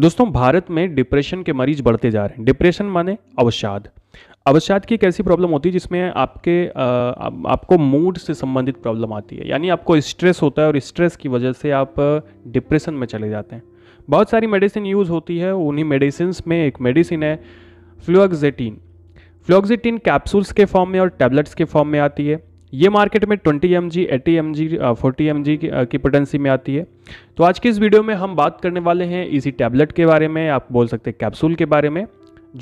दोस्तों भारत में डिप्रेशन के मरीज बढ़ते जा रहे हैं डिप्रेशन माने अवसाद अवसाद की एक ऐसी प्रॉब्लम होती है जिसमें आपके आ, आ, आपको मूड से संबंधित प्रॉब्लम आती है यानी आपको स्ट्रेस होता है और स्ट्रेस की वजह से आप डिप्रेशन में चले जाते हैं बहुत सारी मेडिसिन यूज़ होती है उन्हीं मेडिसिन में एक मेडिसिन है फ्लुक्जेटीन फ्लुक्जेटीन कैप्सूल्स के फॉर्म में और टैबलेट्स के फॉर्म में आती है ये मार्केट में 20 M G eighty M G forty M G की पोटेंसी में आती है तो आज की इस वीडियो में हम बात करने वाले हैं इसी टैबलेट के बारे में आप बोल सकते हैं कैप्सूल के बारे में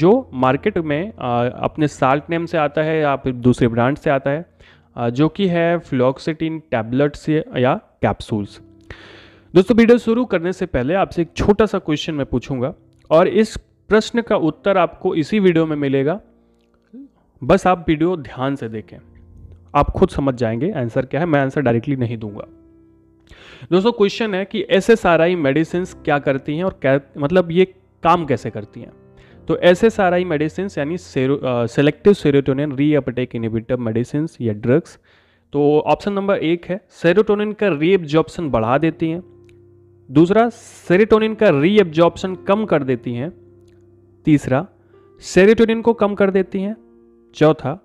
जो मार्केट में आ, अपने साल्ट नेम से आता है या फिर दूसरे ब्रांड से आता है आ, जो कि है फ्लॉक्सिटीन टैबलेट्स या कैप्सूल्स दोस्तों वीडियो शुरू करने से पहले आपसे एक छोटा सा क्वेश्चन मैं पूछूंगा और इस प्रश्न का उत्तर आपको इसी वीडियो में मिलेगा बस आप वीडियो ध्यान से देखें आप खुद समझ जाएंगे आंसर क्या है मैं आंसर डायरेक्टली नहीं दूंगा दोस्तों क्वेश्चन है कि S S R I medicine क्या करती हैं और क्या मतलब ये काम कैसे करती हैं तो S S R I medicine यानी selective serotonin reuptake inhibitor medicine या ड्रग्स तो ऑप्शन नंबर एक है सेरोटोनिन का रीएब्जॉर्प्शन बढ़ा देती हैं दूसरा सेरेटोनिन का रीएब्जॉर्प्शन कम कर देती हैं तीसरा सेरेटोनिन को कम कर देती हैं चौथा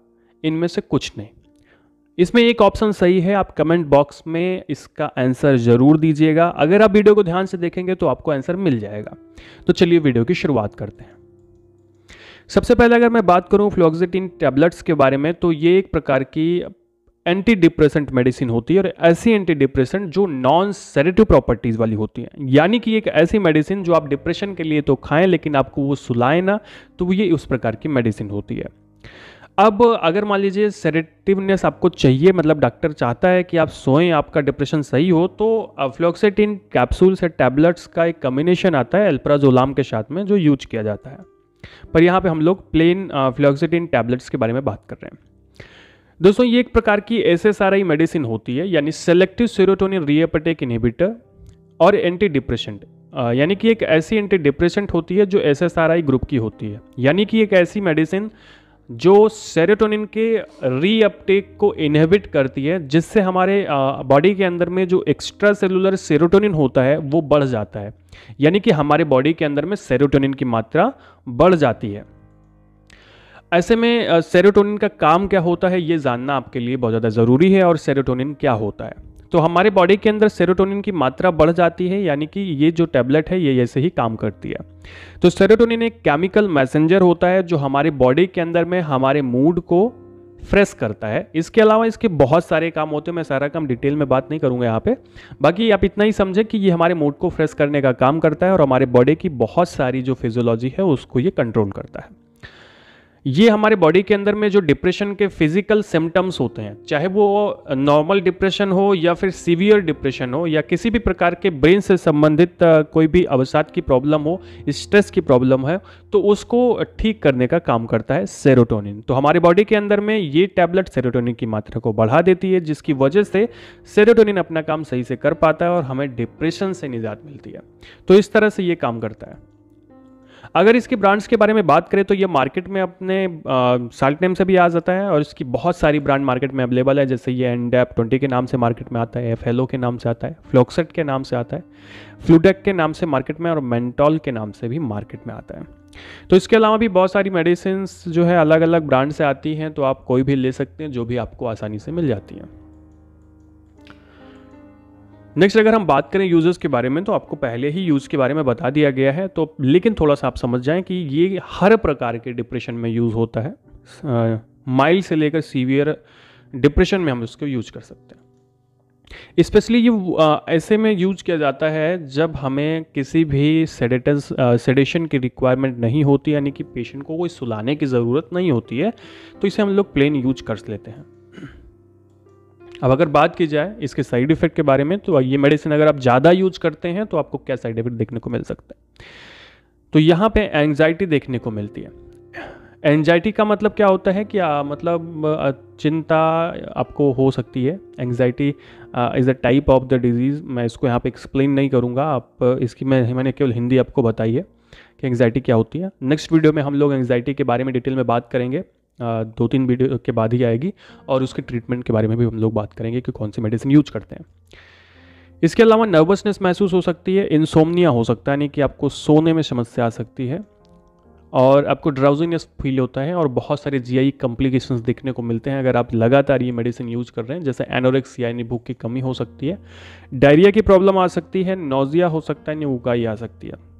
इनमें से कुछ नहीं इसमें एक ऑप्शन सही है आप कमेंट बॉक्स में इसका आंसर ज़रूर दीजिएगा अगर आप वीडियो को ध्यान से देखेंगे तो आपको आंसर मिल जाएगा तो चलिए वीडियो की शुरुआत करते हैं सबसे पहले अगर मैं बात करूं फ्लोक्सिटीन टैबलेट्स के बारे में तो ये एक प्रकार की एंटी डिप्रेसेंट मेडिसिन होती है और ऐसी एंटी डिप्रेसेंट जो नॉन सेरेटिव प्रॉपर्टीज़ वाली होती है यानी कि एक ऐसी मेडिसिन जो आप डिप्रेशन के लिए तो खाएं लेकिन आपको वो सुलाए ना तो ये उस प्रकार की मेडिसिन होती है अब अगर मान लीजिए सेरेटिवनेस आपको चाहिए मतलब डॉक्टर चाहता है कि आप सोएं आपका डिप्रेशन सही हो तो फ्लोक्सेटिन कैप्सूल्स या टैबलेट्स का एक कम्बिनेशन आता है एल्प्राजोलाम के साथ में जो यूज किया जाता है पर यहाँ पे हम लोग प्लेन फ्लोक्सेटिन टैबलेट्स के बारे में बात कर रहे हैं दोस्तों ये एक प्रकार की S S R I medicine होती है यानी सेलेक्टिव सेरोटोनिन रिएपटेक इनहिबिटर और एंटी डिप्रेशेंट uh, यानी कि एक ऐसी एंटी डिप्रेशेंट होती है जो S S R I group की होती है यानी कि एक ऐसी मेडिसिन जो सेरोटोनिन के रीअपटेक को इनहेबिट करती है जिससे हमारे बॉडी के अंदर में जो एक्स्ट्रा सेलुलर सेरोटोनिन होता है वो बढ़ जाता है यानी कि हमारे बॉडी के अंदर में सेरोटोनिन की मात्रा बढ़ जाती है ऐसे में सेरोटोनिन का काम क्या होता है ये जानना आपके लिए बहुत ज़्यादा ज़रूरी है और सेरोटोनिन क्या होता है तो हमारे बॉडी के अंदर सेरोटोनिन की मात्रा बढ़ जाती है यानी कि ये जो टैबलेट है ये ऐसे ही काम करती है तो सेरोटोनिन एक केमिकल मैसेंजर होता है जो हमारे बॉडी के अंदर में हमारे मूड को फ्रेश करता है इसके अलावा इसके बहुत सारे काम होते हैं मैं सारा काम डिटेल में बात नहीं करूंगा यहाँ पे बाकी आप इतना ही समझें कि ये हमारे मूड को फ्रेश करने का काम करता है और हमारे बॉडी की बहुत सारी जो फिजियोलॉजी है उसको ये कंट्रोल करता है ये हमारे बॉडी के अंदर में जो डिप्रेशन के फिजिकल सिम्टम्स होते हैं चाहे वो नॉर्मल डिप्रेशन हो या फिर सीवियर डिप्रेशन हो या किसी भी प्रकार के ब्रेन से संबंधित कोई भी अवसाद की प्रॉब्लम हो स्ट्रेस की प्रॉब्लम है तो उसको ठीक करने का काम करता है सेरोटोनिन तो हमारे बॉडी के अंदर में ये टैबलेट सेरोटोनिन की मात्रा को बढ़ा देती है जिसकी वजह से सेरोटोनिन अपना काम सही से कर पाता है और हमें डिप्रेशन से निजात मिलती है तो इस तरह से ये काम करता है अगर इसके ब्रांड्स के बारे में बात करें तो ये मार्केट में अपने साल्ट नेम से भी आ जाता है और इसकी बहुत सारी ब्रांड मार्केट में अवेलेबल है जैसे ये एनडेप ट्वेंटी के नाम से मार्केट में आता है एफ के नाम से आता है फ्लोक्सट के नाम से आता है फ्लूडेक के नाम से मार्केट में और मेंटॉल के नाम से भी मार्केट में आता है तो इसके अलावा भी बहुत सारी मेडिसिन जो है अलग अलग ब्रांड से आती हैं तो आप कोई भी ले सकते हैं जो भी आपको आसानी से मिल जाती हैं नेक्स्ट अगर हम बात करें यूज़र्स के बारे में तो आपको पहले ही यूज़ के बारे में बता दिया गया है तो लेकिन थोड़ा सा आप समझ जाएं कि ये हर प्रकार के डिप्रेशन में यूज़ होता है माइल्ड से लेकर सीवियर डिप्रेशन में हम इसको यूज कर सकते हैं स्पेशली ये ऐसे में यूज किया जाता है जब हमें किसी भी सेडेटस सेडेशन की रिक्वायरमेंट नहीं होती यानी कि पेशेंट को कोई सुलाने की ज़रूरत नहीं होती है तो इसे हम लोग प्लेन यूज कर लेते हैं अब अगर बात की जाए इसके साइड इफेक्ट के बारे में तो ये मेडिसिन अगर आप ज़्यादा यूज करते हैं तो आपको क्या साइड इफेक्ट देखने को मिल सकता है तो यहाँ पे एंजाइटी देखने को मिलती है एंजाइटी का मतलब क्या होता है कि आ, मतलब चिंता आपको हो सकती है anxiety is a type of the disease मैं इसको यहाँ पे एक्सप्लेन नहीं करूँगा आप इसकी मैं मैंने केवल हिंदी आपको बताई है कि एंजाइटी क्या होती है नेक्स्ट वीडियो में हम लोग एंजाइटी के बारे में डिटेल में बात करेंगे दो तीन वीडियो के बाद ही आएगी और उसके ट्रीटमेंट के बारे में भी हम लोग बात करेंगे कि कौन सी मेडिसिन यूज करते हैं इसके अलावा नर्वसनेस महसूस हो सकती है इंसोमनिया हो सकता है यानी कि आपको सोने में समस्या आ सकती है और आपको ड्राउजीनेस फील होता है और बहुत सारे जीआई कॉम्प्लिकेशंस देखने को मिलते हैं अगर आप लगातार ये मेडिसिन यूज कर रहे हैं जैसे एनोरिक्स यानी भूख की कमी हो सकती है डायरिया की प्रॉब्लम आ सकती है नोजिया हो सकता है यानी उगाई आ सकती है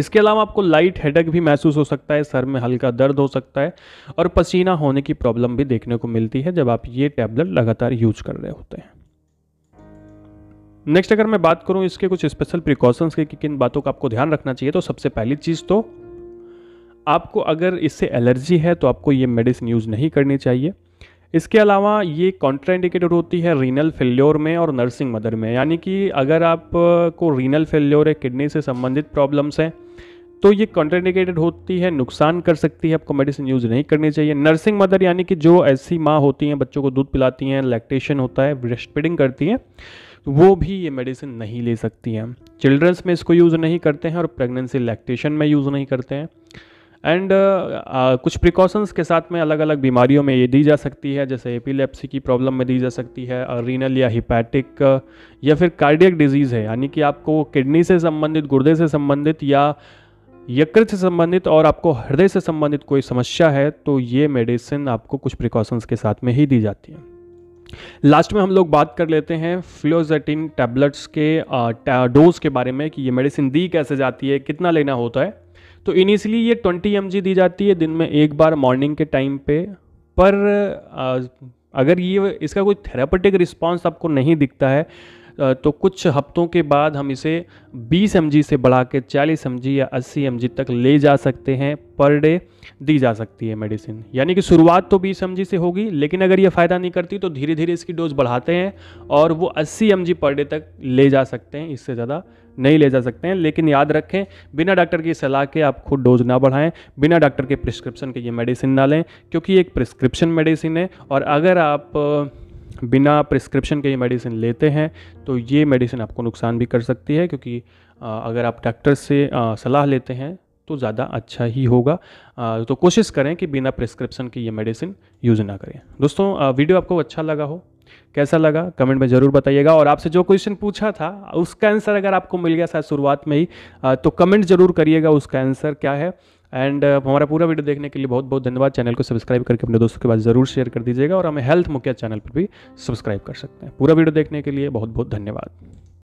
इसके अलावा आपको लाइट हेडक भी महसूस हो सकता है सर में हल्का दर्द हो सकता है और पसीना होने की प्रॉब्लम भी देखने को मिलती है जब आप ये टैबलेट लगातार यूज कर रहे होते हैं नेक्स्ट अगर मैं बात करूं इसके कुछ स्पेशल प्रिकॉशंस के कि किन बातों का आपको ध्यान रखना चाहिए तो सबसे पहली चीज़ तो आपको अगर इससे एलर्जी है तो आपको ये मेडिसिन यूज़ नहीं करनी चाहिए इसके अलावा ये कॉन्ट्राइंडिकेटेड होती है रीनल फेल्योर में और नर्सिंग मदर में यानी कि अगर आप को रीनल फेल्योर है किडनी से संबंधित प्रॉब्लम्स हैं तो ये कॉन्ट्राइंडिकेटेड होती है नुकसान कर सकती है आपको मेडिसिन यूज़ नहीं करनी चाहिए नर्सिंग मदर यानी कि जो ऐसी माँ होती हैं बच्चों को दूध पिलाती हैं लैक्टेशन होता है ब्रेस्ट फीडिंग करती हैं वो भी ये मेडिसिन नहीं ले सकती हैं चिल्ड्रंस में इसको यूज़ नहीं करते हैं और प्रेगनेंसी लैक्टेशन में यूज़ नहीं करते हैं एंड uh, uh, कुछ प्रिकॉशंस के साथ में अलग अलग बीमारियों में ये दी जा सकती है जैसे एपिलेप्सी की प्रॉब्लम में दी जा सकती है रीनल या हिपैटिक uh, या फिर कार्डियक डिजीज़ है यानी कि आपको किडनी से संबंधित गुर्दे से संबंधित या यकृत से संबंधित और आपको हृदय से संबंधित कोई समस्या है तो ये मेडिसिन आपको कुछ प्रिकॉशंस के साथ में ही दी जाती है लास्ट में हम लोग बात कर लेते हैं फ्लोजेटिन टैबलेट्स के डोज के बारे में कि ये मेडिसिन दी कैसे जाती है कितना लेना होता है तो इनिशियली ये 20 एम दी जाती है दिन में एक बार मॉर्निंग के टाइम पे पर अगर ये इसका कोई थेरापटिक रिस्पॉन्स आपको नहीं दिखता है तो कुछ हफ्तों के बाद हम इसे 20 एम से बढ़ा के चालीस एम या 80 एम तक ले जा सकते हैं पर डे दी जा सकती है मेडिसिन यानी कि शुरुआत तो 20 एम से होगी लेकिन अगर ये फ़ायदा नहीं करती तो धीरे धीरे इसकी डोज बढ़ाते हैं और वो 80 एम पर डे तक ले जा सकते हैं इससे ज़्यादा नहीं ले जा सकते हैं लेकिन याद रखें बिना डॉक्टर की सलाह के आप खुद डोज ना बढ़ाएं बिना डॉक्टर के प्रिस्क्रिप्शन के ये मेडिसिन ना लें क्योंकि ये एक प्रिस्क्रिप्शन मेडिसिन है और अगर आप बिना प्रिस्क्रिप्शन के ये मेडिसिन लेते हैं तो ये मेडिसिन आपको नुकसान भी कर सकती है क्योंकि अगर आप डॉक्टर से सलाह लेते हैं तो ज़्यादा अच्छा ही होगा तो कोशिश करें कि बिना प्रिस्क्रिप्शन के ये मेडिसिन यूज़ ना करें दोस्तों वीडियो आपको अच्छा लगा हो कैसा लगा कमेंट में ज़रूर बताइएगा और आपसे जो क्वेश्चन पूछा था उसका आंसर अगर आपको मिल गया शायद शुरुआत में ही तो कमेंट ज़रूर करिएगा उसका आंसर क्या है एंड हमारा पूरा वीडियो देखने के लिए बहुत बहुत धन्यवाद चैनल को सब्सक्राइब करके अपने दोस्तों के पास ज़रूर शेयर कर दीजिएगा और हमें हेल्थ मुखिया चैनल पर भी सब्सक्राइब कर सकते हैं पूरा वीडियो देखने के लिए बहुत बहुत धन्यवाद